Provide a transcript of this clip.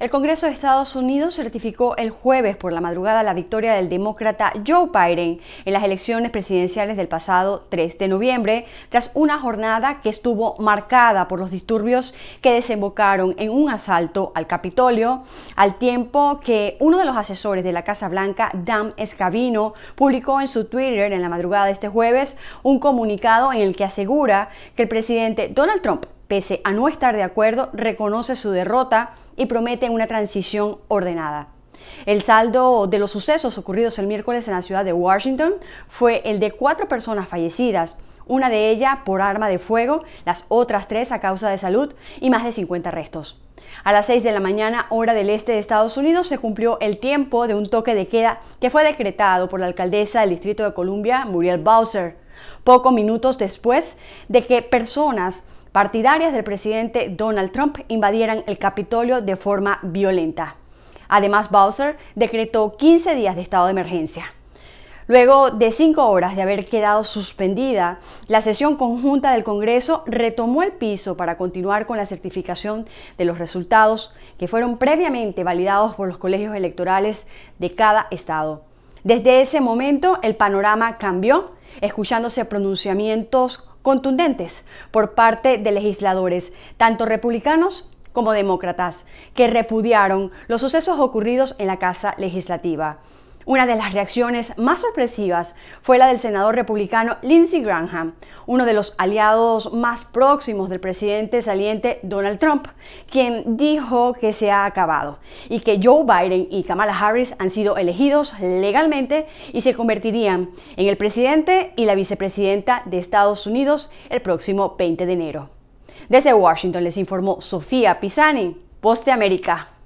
El Congreso de Estados Unidos certificó el jueves por la madrugada la victoria del demócrata Joe Biden en las elecciones presidenciales del pasado 3 de noviembre, tras una jornada que estuvo marcada por los disturbios que desembocaron en un asalto al Capitolio, al tiempo que uno de los asesores de la Casa Blanca, Dan Scavino, publicó en su Twitter en la madrugada de este jueves un comunicado en el que asegura que el presidente Donald Trump pese a no estar de acuerdo, reconoce su derrota y promete una transición ordenada. El saldo de los sucesos ocurridos el miércoles en la ciudad de Washington fue el de cuatro personas fallecidas, una de ellas por arma de fuego, las otras tres a causa de salud y más de 50 restos. A las 6 de la mañana, hora del este de Estados Unidos, se cumplió el tiempo de un toque de queda que fue decretado por la alcaldesa del Distrito de Columbia, Muriel Bowser, pocos minutos después de que personas partidarias del presidente Donald Trump invadieran el Capitolio de forma violenta. Además, Bowser decretó 15 días de estado de emergencia. Luego de cinco horas de haber quedado suspendida, la sesión conjunta del Congreso retomó el piso para continuar con la certificación de los resultados que fueron previamente validados por los colegios electorales de cada estado. Desde ese momento el panorama cambió, escuchándose pronunciamientos contundentes por parte de legisladores, tanto republicanos como demócratas, que repudiaron los sucesos ocurridos en la Casa Legislativa. Una de las reacciones más sorpresivas fue la del senador republicano Lindsey Graham, uno de los aliados más próximos del presidente saliente Donald Trump, quien dijo que se ha acabado y que Joe Biden y Kamala Harris han sido elegidos legalmente y se convertirían en el presidente y la vicepresidenta de Estados Unidos el próximo 20 de enero. Desde Washington les informó Sofía Pisani, Poste América.